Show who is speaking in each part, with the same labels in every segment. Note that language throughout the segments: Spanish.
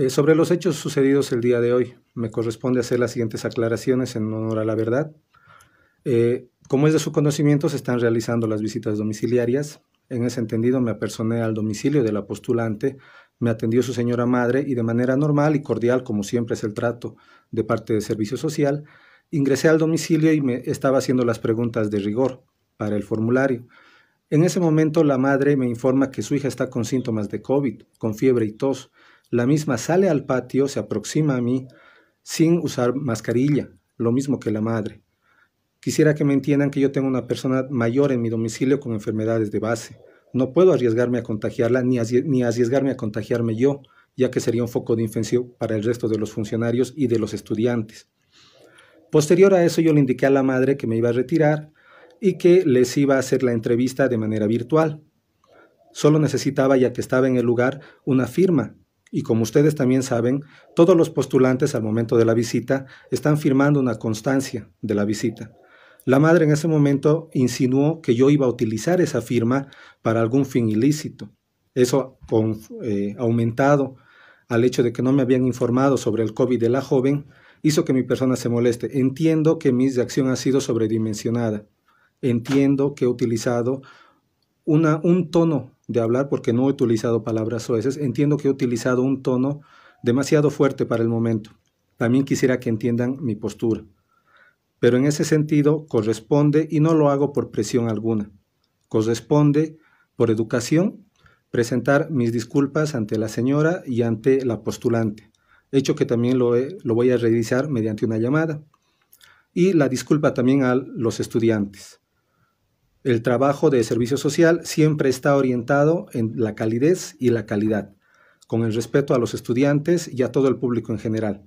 Speaker 1: Eh, sobre los hechos sucedidos el día de hoy, me corresponde hacer las siguientes aclaraciones en honor a la verdad. Eh, como es de su conocimiento, se están realizando las visitas domiciliarias. En ese entendido, me apersoné al domicilio de la postulante, me atendió su señora madre y de manera normal y cordial, como siempre es el trato de parte del Servicio Social, ingresé al domicilio y me estaba haciendo las preguntas de rigor para el formulario. En ese momento, la madre me informa que su hija está con síntomas de COVID, con fiebre y tos, la misma sale al patio, se aproxima a mí sin usar mascarilla, lo mismo que la madre. Quisiera que me entiendan que yo tengo una persona mayor en mi domicilio con enfermedades de base. No puedo arriesgarme a contagiarla ni, ni arriesgarme a contagiarme yo, ya que sería un foco de infección para el resto de los funcionarios y de los estudiantes. Posterior a eso yo le indiqué a la madre que me iba a retirar y que les iba a hacer la entrevista de manera virtual. Solo necesitaba, ya que estaba en el lugar, una firma y como ustedes también saben, todos los postulantes al momento de la visita están firmando una constancia de la visita. La madre en ese momento insinuó que yo iba a utilizar esa firma para algún fin ilícito. Eso con, eh, aumentado al hecho de que no me habían informado sobre el COVID de la joven, hizo que mi persona se moleste. Entiendo que mi reacción ha sido sobredimensionada. Entiendo que he utilizado un tono de hablar porque no he utilizado palabras soeces. Entiendo que he utilizado un tono demasiado fuerte para el momento. También quisiera que entiendan mi postura. Pero en ese sentido corresponde, y no lo hago por presión alguna, corresponde por educación presentar mis disculpas ante la señora y ante la postulante, hecho que también lo, lo voy a revisar mediante una llamada. Y la disculpa también a los estudiantes. El trabajo de servicio social siempre está orientado en la calidez y la calidad, con el respeto a los estudiantes y a todo el público en general.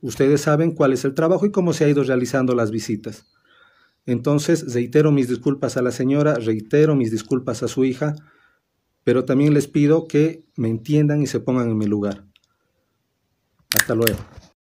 Speaker 1: Ustedes saben cuál es el trabajo y cómo se ha ido realizando las visitas. Entonces, reitero mis disculpas a la señora, reitero mis disculpas a su hija, pero también les pido que me entiendan y se pongan en mi lugar. Hasta luego.